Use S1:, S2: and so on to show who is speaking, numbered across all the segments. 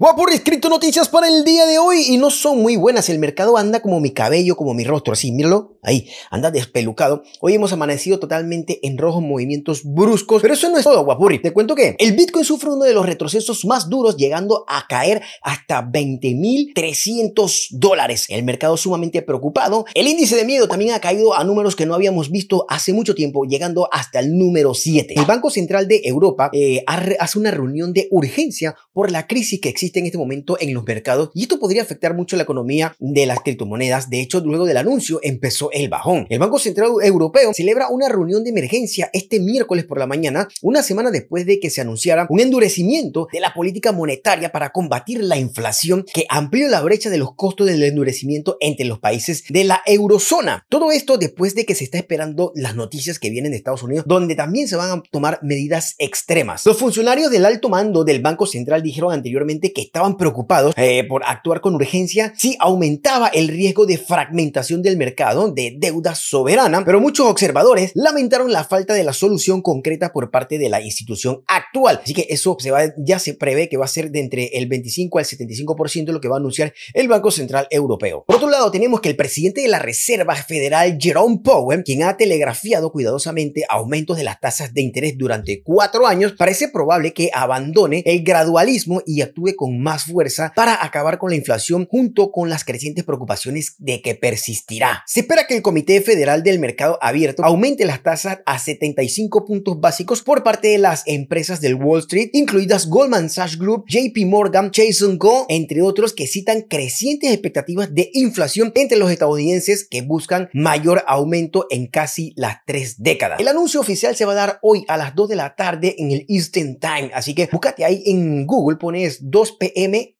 S1: Guapurris, cripto noticias para el día de hoy y no son muy buenas. El mercado anda como mi cabello, como mi rostro, así, míralo, ahí, anda despelucado. Hoy hemos amanecido totalmente en rojos movimientos bruscos, pero eso no es todo, guapurri. Te cuento que el Bitcoin sufre uno de los retrocesos más duros, llegando a caer hasta 20.300 dólares. El mercado sumamente preocupado. El índice de miedo también ha caído a números que no habíamos visto hace mucho tiempo, llegando hasta el número 7. El Banco Central de Europa eh, hace una reunión de urgencia por la crisis que existe en este momento en los mercados y esto podría afectar mucho la economía de las criptomonedas. De hecho, luego del anuncio empezó el bajón. El Banco Central Europeo celebra una reunión de emergencia este miércoles por la mañana, una semana después de que se anunciara un endurecimiento de la política monetaria para combatir la inflación que amplió la brecha de los costos del endurecimiento entre los países de la eurozona. Todo esto después de que se está esperando las noticias que vienen de Estados Unidos, donde también se van a tomar medidas extremas. Los funcionarios del alto mando del Banco Central dijeron anteriormente que estaban preocupados eh, por actuar con urgencia si aumentaba el riesgo de fragmentación del mercado de deuda soberana, pero muchos observadores lamentaron la falta de la solución concreta por parte de la institución actual. Así que eso ya se prevé que va a ser de entre el 25 al 75% lo que va a anunciar el Banco Central Europeo. Por otro lado, tenemos que el presidente de la Reserva Federal, Jerome Powell, quien ha telegrafiado cuidadosamente aumentos de las tasas de interés durante cuatro años, parece probable que abandone el gradualismo y actúe con más fuerza para acabar con la inflación junto con las crecientes preocupaciones de que persistirá. Se espera que el Comité Federal del Mercado Abierto aumente las tasas a 75 puntos básicos por parte de las empresas del Wall Street, incluidas Goldman Sachs Group, JP Morgan, Jason Go, entre otros, que citan crecientes expectativas de inflación entre los estadounidenses que buscan mayor aumento en casi las tres décadas. El anuncio oficial se va a dar hoy a las 2 de la tarde en el Eastern Time, así que búscate ahí en Google, pones 2 PME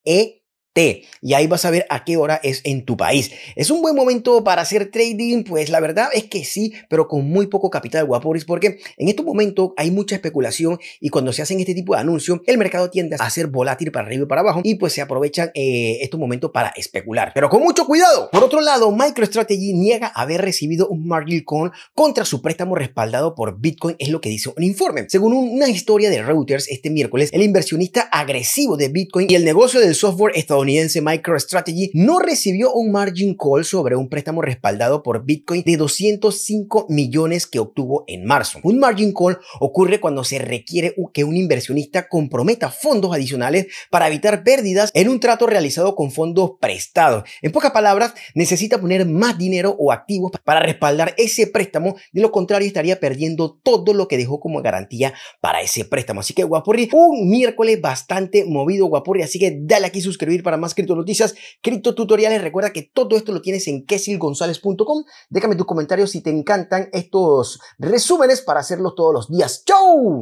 S1: y ahí vas a ver a qué hora es en tu país. ¿Es un buen momento para hacer trading? Pues la verdad es que sí, pero con muy poco capital, guaporis, porque en estos momentos hay mucha especulación y cuando se hacen este tipo de anuncios, el mercado tiende a ser volátil para arriba y para abajo y pues se aprovechan eh, estos momentos para especular. Pero con mucho cuidado. Por otro lado, MicroStrategy niega haber recibido un margin call contra su préstamo respaldado por Bitcoin, es lo que dice un informe. Según una historia de Reuters este miércoles, el inversionista agresivo de Bitcoin y el negocio del software estadounidense estadounidense MicroStrategy no recibió un margin call sobre un préstamo respaldado por Bitcoin de 205 millones que obtuvo en marzo. Un margin call ocurre cuando se requiere que un inversionista comprometa fondos adicionales para evitar pérdidas en un trato realizado con fondos prestados. En pocas palabras, necesita poner más dinero o activos para respaldar ese préstamo, de lo contrario estaría perdiendo todo lo que dejó como garantía para ese préstamo. Así que Guapurri, un miércoles bastante movido Guapurri, así que dale aquí suscribir para para más cripto noticias, cripto tutoriales. Recuerda que todo esto lo tienes en kesilgonzalez.com. Déjame tus comentarios si te encantan estos resúmenes para hacerlos todos los días. ¡Chau!